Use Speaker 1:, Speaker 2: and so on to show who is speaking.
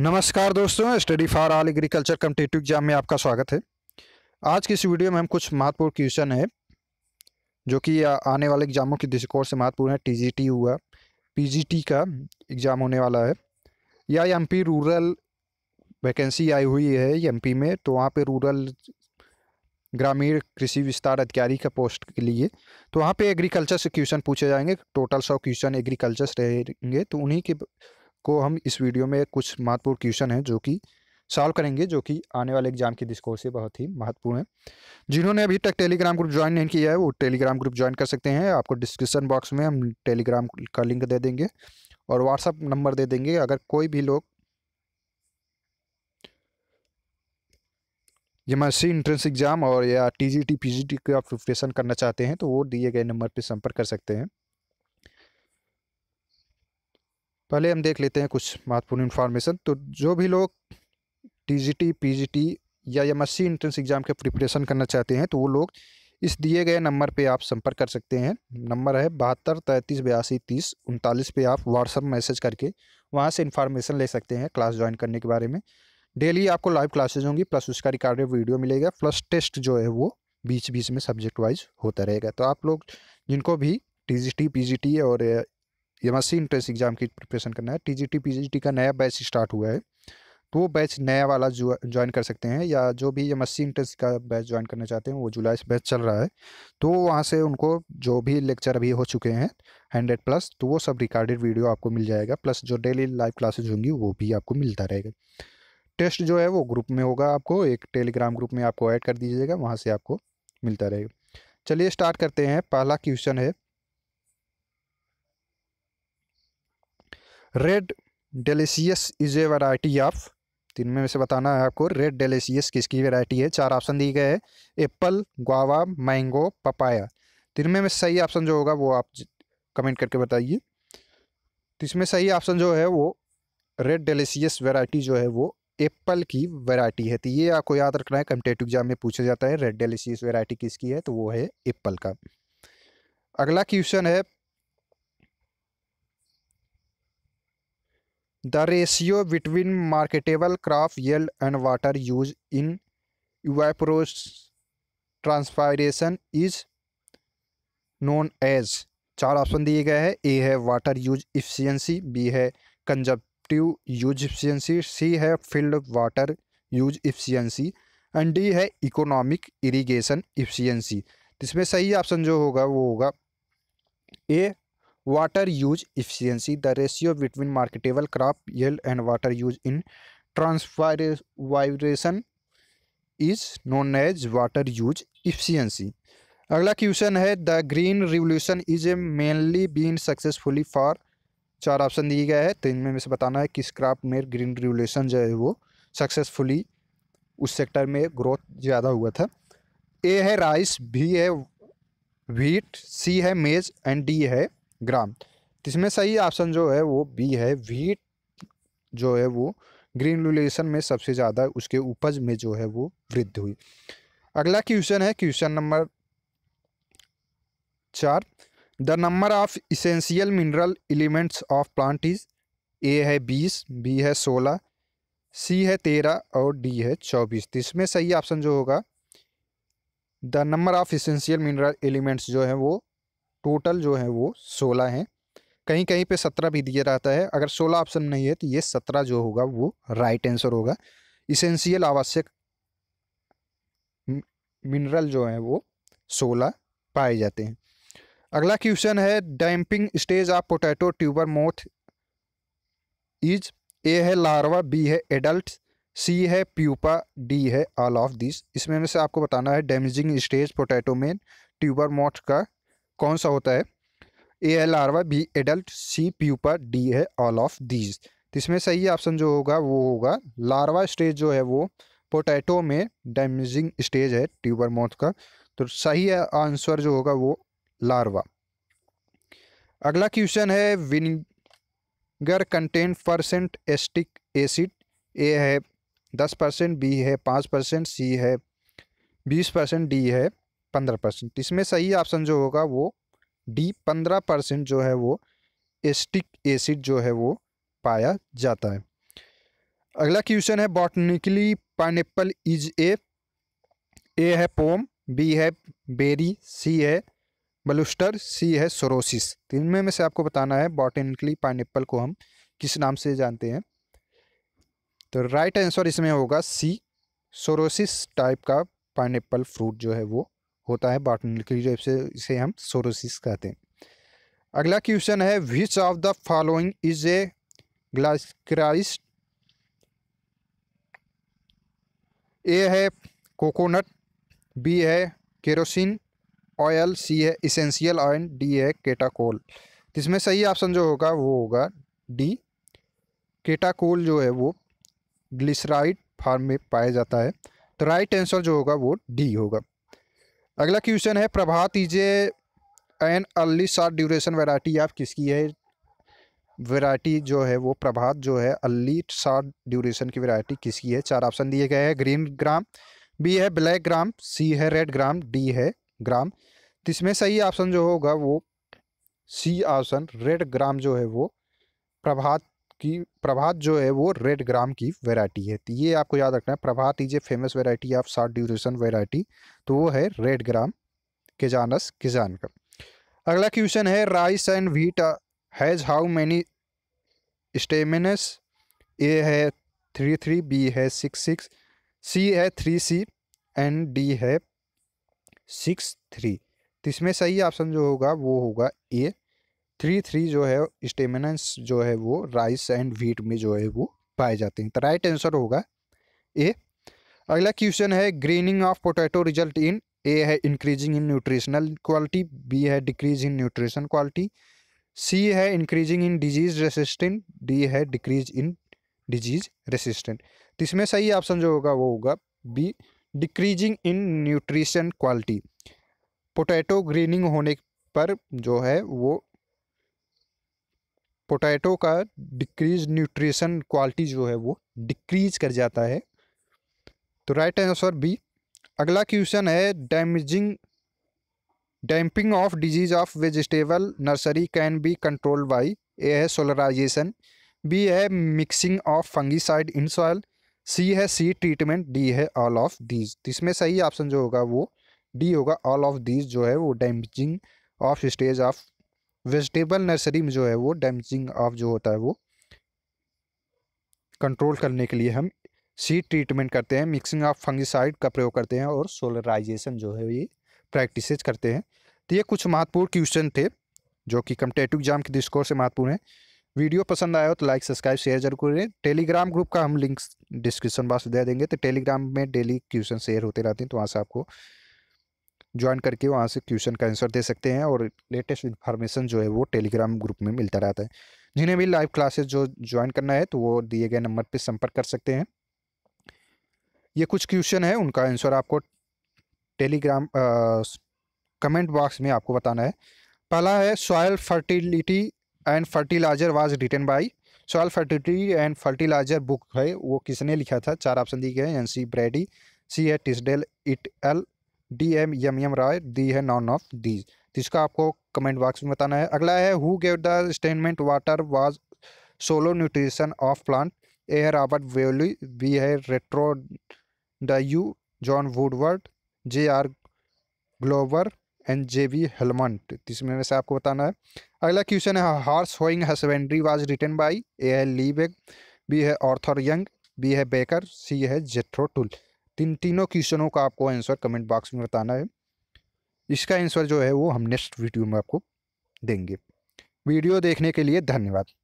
Speaker 1: नमस्कार दोस्तों study for all agriculture competitive exam में आपका स्वागत है आज की इस वीडियो में हम कुछ महत्वपूर्ण क्वेश्चन है जो कि आने वाले एग्जामों की दृष्टिकोण से महत्वपूर्ण है टीजीटी हुआ पीजीटी का एग्जाम होने वाला है या एमपी रूरल वैकेंसी आई हुई है एमपी में तो वहाँ पे रूरल ग्रामीण कृषि विस्तार अधिकारी का पोस्ट के लिए तो वहाँ पे एग्रीकल्चर से क्वेश्चन पूछे जाएंगे टोटल सौ क्वेश्चन एग्रीकल्चर रहेंगे तो उन्हीं के को हम इस वीडियो में कुछ महत्वपूर्ण क्वेश्चन हैं जो कि सॉल्व करेंगे जो कि आने वाले एग्जाम की डिस्कोर्स से बहुत ही महत्वपूर्ण है जिन्होंने अभी तक टेलीग्राम ग्रुप ज्वाइन नहीं किया है वो टेलीग्राम ग्रुप ज्वाइन कर सकते हैं आपको डिस्क्रिप्शन बॉक्स में हम टेलीग्राम का लिंक दे देंगे और व्हाट्सअप नंबर दे देंगे अगर कोई भी लोग एमएससी इंट्रेंस एग्ज़ाम और या जी टी का प्रिपरेशन करना चाहते हैं तो वो दिए गए नंबर पर संपर्क कर सकते हैं पहले हम देख लेते हैं कुछ महत्वपूर्ण इन्फॉर्मेशन तो जो भी लोग टी पीजीटी या एम एस एंट्रेंस एग्ज़ाम के प्रिपरेशन करना चाहते हैं तो वो लोग इस दिए गए नंबर पे आप संपर्क कर सकते हैं नंबर है बहत्तर तैंतीस बयासी तीस उनतालीस पर आप व्हाट्सअप मैसेज करके वहाँ से इन्फॉर्मेशन ले सकते हैं क्लास ज्वाइन करने के बारे में डेली आपको लाइव क्लासेज होंगी प्लस उसका रिकॉर्डेड वीडियो मिलेगा प्लस टेस्ट जो है वो बीच बीच में सब्जेक्ट वाइज होता रहेगा तो आप लोग जिनको भी T G T P G T और या मसी इंट्रेंस एग्जाम की प्रिपरेशन करना है टी पीजीटी का नया बैच स्टार्ट हुआ है तो वो बैच नया वाला जो ज्वाइन कर सकते हैं या जो भी एम इंट्रेंस का बैच ज्वाइन करना चाहते हैं वो जुलाई से बैच चल रहा है तो वहाँ से उनको जो भी लेक्चर अभी हो चुके हैं हंड्रेड प्लस तो वो सब रिकॉर्डेड वीडियो आपको मिल जाएगा प्लस जो डेली लाइव क्लासेज होंगी वो भी आपको मिलता रहेगा टेस्ट जो है वो ग्रुप में होगा आपको एक टेलीग्राम ग्रुप में आपको ऐड कर दीजिएगा वहाँ से आपको मिलता रहेगा चलिए स्टार्ट करते हैं पहला क्वेश्चन है red delicious is a variety of तीन में से बताना है आपको रेड डेलिशियस किसकी वैरायटी है चार ऑप्शन दिए गए हैं एप्पल गुआवा मैंगो पपाया तीन में सही ऑप्शन जो होगा वो आप कमेंट करके बताइए तो इसमें सही ऑप्शन जो है वो रेड डेलिशियस वैरायटी जो है वो एप्पल की वैरायटी है तो ये आपको याद रखना है कम्पिटेटिव एग्जाम में पूछा जाता है रेड डेलेसियस वैरायटी किसकी है तो वो है एप्पल का अगला क्वेश्चन है ratio between marketable crop crop and water use in in evapotranspiration is known as चार ऑप्शन दिए गए हैं ए है वाटर यूज इफिशियंसी बी है कंजप्टिव यूज इफिशियंसी सी है field water use efficiency and D है इकोनॉमिक इरीगेशन इफिशियंसी इसमें सही ऑप्शन जो होगा वो होगा A water use efficiency the ratio between marketable crop yield and water use in transpiration is known as water use efficiency अगला question है the green revolution is a mainly been successfully for चार option दिए गए हैं तो इनमें में से बताना है किस क्रॉप में ग्रीन रिवोल्यूशन जो है वो सक्सेसफुली उस सेक्टर में ग्रोथ ज़्यादा हुआ था ए है राइस बी है व्हीट सी है मेज एंड डी है ग्राम इसमें सही ऑप्शन जो है वो बी है व्हीट जो है वो ग्रीन रिलेशन में सबसे ज़्यादा उसके उपज में जो है वो वृद्धि हुई अगला क्वेश्चन है क्वेश्चन नंबर चार the number of essential mineral elements of plant is A है बीस बी है सोलह सी है तेरह और डी है चौबीस तो इसमें सही ऑप्शन जो होगा the number of essential mineral elements जो है वो टोटल जो है वो सोलह हैं कहीं कहीं पे सत्रह भी दिया रहता है अगर सोलह ऑप्शन नहीं है तो ये सत्रह जो होगा वो राइट आंसर होगा इसेंशियल आवश्यक मिनरल जो है वो सोलह पाए जाते हैं अगला क्वेश्चन है damaging stage of potato tuber moth is A है लार्वा बी है एडल्ट सी है प्यूपा डी है ऑल ऑफ दिस इसमें में से आपको बताना है डैमेजिंग स्टेज पोटैटो में ट्यूबर मोथ का कौन सा होता है A L R Y B adult C pupa D है ऑल ऑफ दीज इसमें सही ऑप्शन तो जो होगा वो होगा लार्वा स्टेज जो है वो पोटैटो में डैमेजिंग स्टेज है ट्यूबर मोथ का तो सही आंसर जो होगा वो लार्वा अगला क्वेश्चन है vinegar content percent acetic acid A है दस परसेंट बी है पाँच परसेंट सी है बीस परसेंट डी है पंद्रह परसेंट इसमें सही ऑप्शन जो होगा वो डी पंद्रह परसेंट जो है वो एस्टिक एसिड जो है वो पाया जाता है अगला क्वेश्चन है botanically pineapple is a A है पोम बी है बेरी सी है बलुस्टर सी है सोरोसिस तीन तो में से आपको बताना है बॉटनिकली पाइनएप्पल को हम किस नाम से जानते हैं तो राइट आंसर इसमें होगा सी सोरोसिस टाइप का पाइनएप्पल फ्रूट जो है वो होता है बाटनिकली जो से इसे हम सोरोसिस कहते हैं अगला क्वेश्चन है which of the following is a glyceride A है कोकोनट बी है केरोसिन ऑयल सी है इसेंशियल ऑयल डी है केटाकोल जिसमें सही ऑप्शन जो होगा वो होगा डी केटाकोल जो है वो ग्लिसराइड फार्म में पाया जाता है तो राइट आंसर जो होगा वो डी होगा अगला क्वेश्चन है Prabhat is an early short duration variety आप किसकी है वैरायटी जो है वो प्रभात जो है अर्ली शार्ट ड्यूरेशन की वैरायटी किसकी है चार ऑप्शन दिए गए हैं ग्रीन ग्राम बी है ब्लैक ग्राम सी है रेड ग्राम डी है ग्राम तो इसमें सही ऑप्शन जो होगा वो सी ऑप्शन रेड ग्राम जो है वो प्रभात कि प्रभात जो है वो रेड ग्राम की वेराइटी है तो ये आपको याद रखना है Prabhat is a famous variety of short duration variety तो वो है रेड ग्राम किजानस किजान का अगला क्वेश्चन है rice and wheat has how many stamens A है थ्री थ्री बी है सिक्स सिक्स सी है थ्री सी एंड डी है सिक्स थ्री तो इसमें सही ऑप्शन जो होगा वो होगा ए थ्री थ्री जो है स्टेमिनस जो है वो राइस एंड व्हीट में जो है वो पाए जाते हैं तो राइट आंसर होगा ए अगला क्वेश्चन है greening of potato result in A है increasing in nutritional quality B है decrease in nutrition quality C है increasing in disease resistant D है डिक्रीज इन डिजीज रेसिस्टेंट तो इसमें सही ऑप्शन जो होगा वो होगा B decreasing in nutrition quality potato greening होने पर जो है वो पोटैटो का डिक्रीज न्यूट्रिशन क्वालिटी जो है वो डिक्रीज कर जाता है तो राइट आंसर बी अगला क्वेश्चन है damaging damping of disease of vegetable nursery can be control by A है सोलराइजेशन बी है mixing of fungicide in soil C है सी ट्रीटमेंट डी है ऑल ऑफ दीज तो इसमें सही ऑप्शन जो होगा वो डी होगा ऑल ऑफ दीज जो है वो damaging of stage of vegetable nursery में जो है वो डैमेजिंग ऑफ जो होता है वो कंट्रोल करने के लिए हम सीड ट्रीटमेंट करते हैं मिक्सिंग ऑफ फंगिसाइड का प्रयोग करते हैं और सोलराइजेशन जो है ये प्रैक्टिस करते हैं तो ये कुछ महत्वपूर्ण क्वेश्चन थे जो कि कम्पटेटिव एग्जाम के दृष्टिकोण से महत्वपूर्ण है वीडियो पसंद आया हो तो लाइक सब्सक्राइब शेयर जरूर करें टेलीग्राम ग्रुप का हम लिंक डिस्क्रिप्शन बॉक्स दे देंगे तो टेलीग्राम में डेली क्वेश्चन शेयर होते रहते हैं तो वहाँ से आपको ज्वाइन करके वहाँ से क्वेश्चन का आंसर दे सकते हैं और लेटेस्ट इन्फॉर्मेशन जो है वो टेलीग्राम ग्रुप में मिलता रहता है जिन्हें भी लाइव क्लासेस जो ज्वाइन करना है तो वो दिए गए नंबर पर संपर्क कर सकते हैं ये कुछ क्वेश्चन है उनका आंसर आपको टेलीग्राम कमेंट बॉक्स में आपको बताना है पहला है soil fertility and fertilizer was written by soil fertility and fertilizer book है वो किसने लिखा था चार ऑप्शन दिए गए एन सी ब्रेडी सी है Tisdale et D M M M Rai D है नॉन ऑफ दीज जिसका आपको कमेंट बॉक्स में बताना है अगला है who gave the statement water was sole nutrition of plant A है रॉबर्ट वेली बी है रेट्रो द यू John Woodward J R Glover and J V Helmont इसमें से आपको बताना है अगला क्वेश्चन है horse hoeing husbandry was written by A है लीबेग बी है ऑर्थर यंग बी है बेकर सी है जेट्रो टूल तीन तीनों क्वेश्चनों का आपको आंसर कमेंट बॉक्स में बताना है इसका आंसर जो है वो हम नेक्स्ट वीडियो में आपको देंगे वीडियो देखने के लिए धन्यवाद